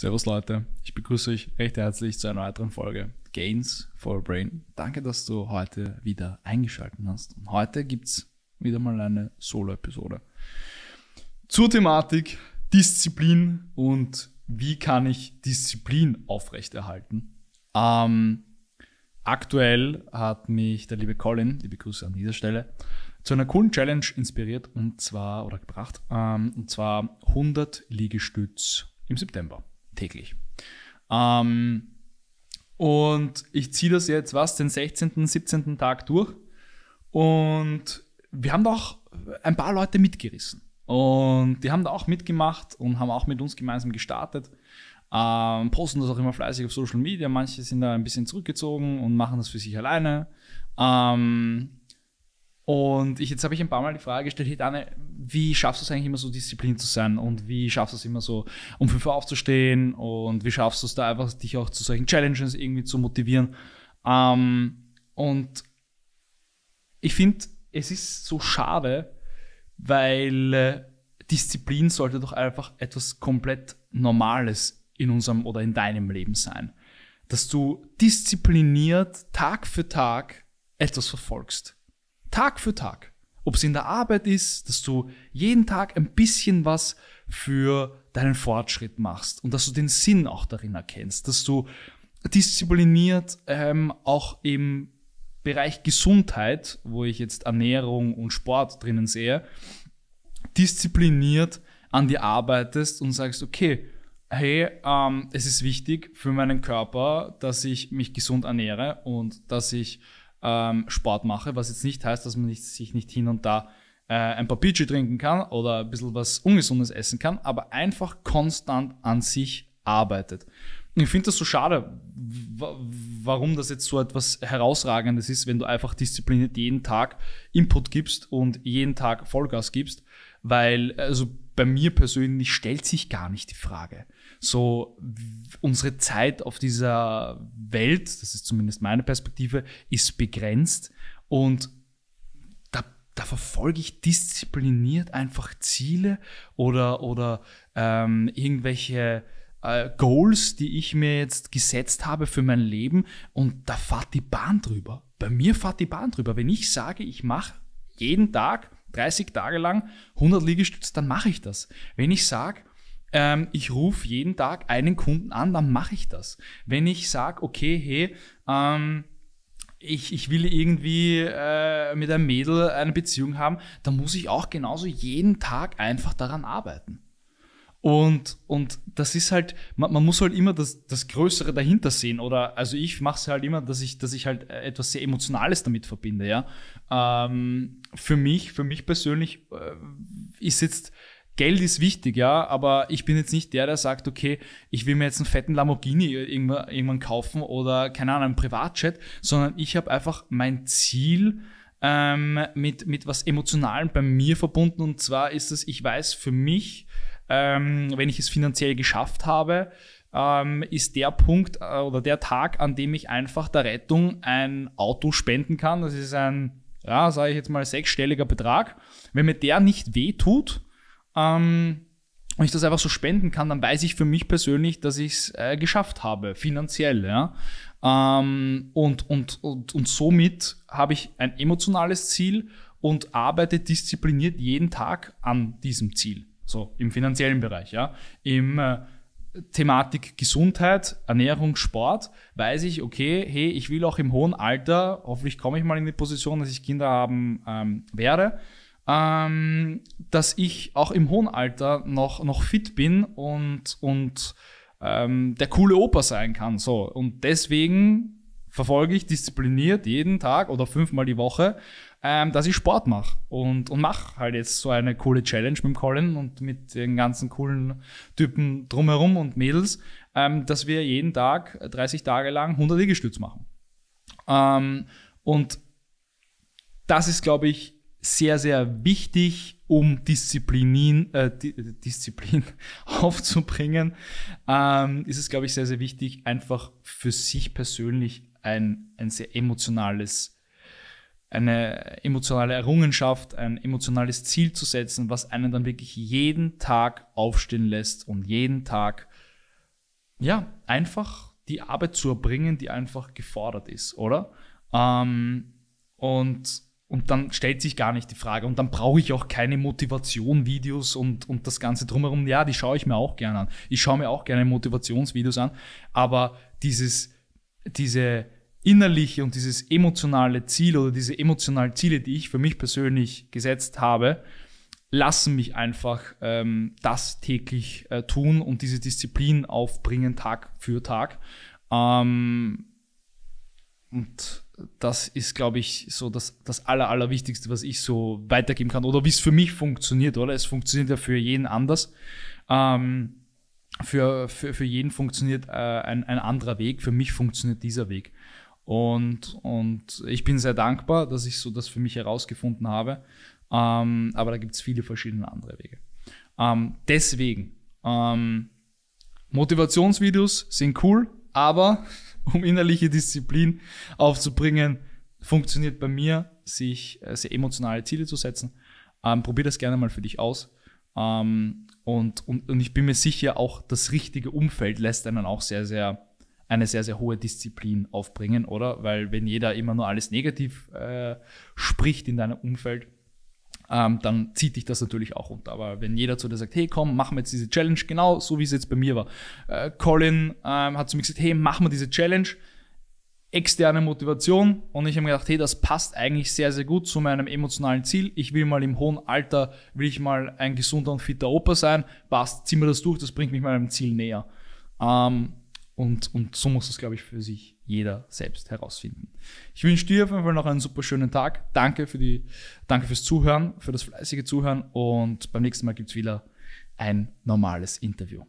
Servus Leute, ich begrüße euch recht herzlich zu einer weiteren Folge Gains for Brain. Danke, dass du heute wieder eingeschaltet hast. Und heute gibt's wieder mal eine Solo-Episode zur Thematik Disziplin und wie kann ich Disziplin aufrechterhalten. Ähm, aktuell hat mich der liebe Colin, liebe Grüße an dieser Stelle, zu einer coolen Challenge inspiriert und zwar oder gebracht ähm, und zwar 100 Liegestütz im September täglich. Ähm, und ich ziehe das jetzt, was, den 16., 17. Tag durch. Und wir haben da auch ein paar Leute mitgerissen. Und die haben da auch mitgemacht und haben auch mit uns gemeinsam gestartet. Ähm, posten das auch immer fleißig auf Social Media. Manche sind da ein bisschen zurückgezogen und machen das für sich alleine. Ähm, und ich, jetzt habe ich ein paar Mal die Frage gestellt, hey Hitane, wie schaffst du es eigentlich immer so diszipliniert zu sein und wie schaffst du es immer so, um 5 Uhr aufzustehen und wie schaffst du es da einfach, dich auch zu solchen Challenges irgendwie zu motivieren? Ähm, und ich finde, es ist so schade, weil äh, Disziplin sollte doch einfach etwas komplett Normales in unserem oder in deinem Leben sein. Dass du diszipliniert Tag für Tag etwas verfolgst. Tag für Tag. Ob es in der Arbeit ist, dass du jeden Tag ein bisschen was für deinen Fortschritt machst und dass du den Sinn auch darin erkennst, dass du diszipliniert ähm, auch im Bereich Gesundheit, wo ich jetzt Ernährung und Sport drinnen sehe, diszipliniert an dir arbeitest und sagst, okay, hey, ähm, es ist wichtig für meinen Körper, dass ich mich gesund ernähre und dass ich ähm, Sport mache, was jetzt nicht heißt, dass man nicht, sich nicht hin und da äh, ein paar Peachy trinken kann oder ein bisschen was Ungesundes essen kann, aber einfach konstant an sich arbeitet. ich finde das so schade, warum das jetzt so etwas Herausragendes ist, wenn du einfach diszipliniert jeden Tag Input gibst und jeden Tag Vollgas gibst. Weil, also bei mir persönlich stellt sich gar nicht die Frage. So, unsere Zeit auf dieser Welt, das ist zumindest meine Perspektive, ist begrenzt und da, da verfolge ich diszipliniert einfach Ziele oder, oder ähm, irgendwelche äh, Goals, die ich mir jetzt gesetzt habe für mein Leben und da fährt die Bahn drüber. Bei mir fährt die Bahn drüber. Wenn ich sage, ich mache jeden Tag 30 Tage lang 100 Liegestütze, dann mache ich das. Wenn ich sage, ähm, ich rufe jeden Tag einen Kunden an, dann mache ich das. Wenn ich sage, okay, hey, ähm, ich, ich will irgendwie äh, mit einem Mädel eine Beziehung haben, dann muss ich auch genauso jeden Tag einfach daran arbeiten. Und, und das ist halt, man, man muss halt immer das, das Größere dahinter sehen. Oder also ich mache es halt immer, dass ich, dass ich halt äh, etwas sehr Emotionales damit verbinde, ja. Ähm, für mich, für mich persönlich äh, ist jetzt. Geld ist wichtig, ja, aber ich bin jetzt nicht der, der sagt, okay, ich will mir jetzt einen fetten Lamborghini irgendwann, irgendwann kaufen oder, keine Ahnung, einen Privatchat, sondern ich habe einfach mein Ziel, ähm, mit, mit was Emotionalem bei mir verbunden. Und zwar ist es, ich weiß für mich, ähm, wenn ich es finanziell geschafft habe, ähm, ist der Punkt äh, oder der Tag, an dem ich einfach der Rettung ein Auto spenden kann. Das ist ein, ja, sage ich jetzt mal, sechsstelliger Betrag. Wenn mir der nicht wehtut, ähm, und ich das einfach so spenden kann, dann weiß ich für mich persönlich, dass ich es äh, geschafft habe, finanziell. Ja? Ähm, und, und, und, und somit habe ich ein emotionales Ziel und arbeite diszipliniert jeden Tag an diesem Ziel. So, im finanziellen Bereich, ja. Im äh, Thematik Gesundheit, Ernährung, Sport, weiß ich, okay, hey, ich will auch im hohen Alter, hoffentlich komme ich mal in die Position, dass ich Kinder haben ähm, werde, ähm, dass ich auch im hohen Alter noch, noch fit bin und, und ähm, der coole Opa sein kann. So. Und deswegen verfolge ich diszipliniert jeden Tag oder fünfmal die Woche, ähm, dass ich Sport mache und, und mache halt jetzt so eine coole Challenge mit dem Colin und mit den ganzen coolen Typen drumherum und Mädels, ähm, dass wir jeden Tag 30 äh, Tage lang 100 Liegestütz machen. Ähm, und das ist, glaube ich, sehr, sehr wichtig, um äh, Disziplin, äh, Disziplin aufzubringen, ähm, ist es, glaube ich, sehr, sehr wichtig, einfach für sich persönlich ein, ein sehr emotionales, eine emotionale Errungenschaft, ein emotionales Ziel zu setzen, was einen dann wirklich jeden Tag aufstehen lässt und jeden Tag, ja, einfach die Arbeit zu erbringen, die einfach gefordert ist, oder? Ähm, und, und dann stellt sich gar nicht die Frage. Und dann brauche ich auch keine Motivation-Videos und, und das Ganze drumherum. Ja, die schaue ich mir auch gerne an. Ich schaue mir auch gerne Motivationsvideos an. Aber dieses, diese, innerliche und dieses emotionale Ziel oder diese emotionalen Ziele, die ich für mich persönlich gesetzt habe, lassen mich einfach ähm, das täglich äh, tun und diese Disziplin aufbringen Tag für Tag. Ähm, und das ist, glaube ich, so das, das Aller, Allerwichtigste, was ich so weitergeben kann oder wie es für mich funktioniert, oder? Es funktioniert ja für jeden anders. Ähm, für, für, für jeden funktioniert äh, ein, ein anderer Weg, für mich funktioniert dieser Weg. Und, und ich bin sehr dankbar, dass ich so das für mich herausgefunden habe. Ähm, aber da gibt es viele verschiedene andere Wege. Ähm, deswegen, ähm, Motivationsvideos sind cool, aber um innerliche Disziplin aufzubringen, funktioniert bei mir, sich äh, sehr emotionale Ziele zu setzen. Ähm, probier das gerne mal für dich aus. Ähm, und, und, und ich bin mir sicher, auch das richtige Umfeld lässt einen auch sehr, sehr eine sehr, sehr hohe Disziplin aufbringen, oder? Weil wenn jeder immer nur alles negativ äh, spricht in deinem Umfeld, ähm, dann zieht dich das natürlich auch runter. Aber wenn jeder zu dir sagt, hey komm, machen wir jetzt diese Challenge, genau so wie es jetzt bei mir war. Äh, Colin ähm, hat zu mir gesagt, hey, machen wir diese Challenge, externe Motivation. Und ich habe mir gedacht, hey, das passt eigentlich sehr, sehr gut zu meinem emotionalen Ziel. Ich will mal im hohen Alter, will ich mal ein gesunder und fitter Opa sein. Passt, ziehen wir das durch, das bringt mich meinem Ziel näher. Ähm, und, und so muss es, glaube ich, für sich jeder selbst herausfinden. Ich wünsche dir auf jeden Fall noch einen super schönen Tag. Danke, für die, danke fürs Zuhören, für das fleißige Zuhören. Und beim nächsten Mal gibt es wieder ein normales Interview.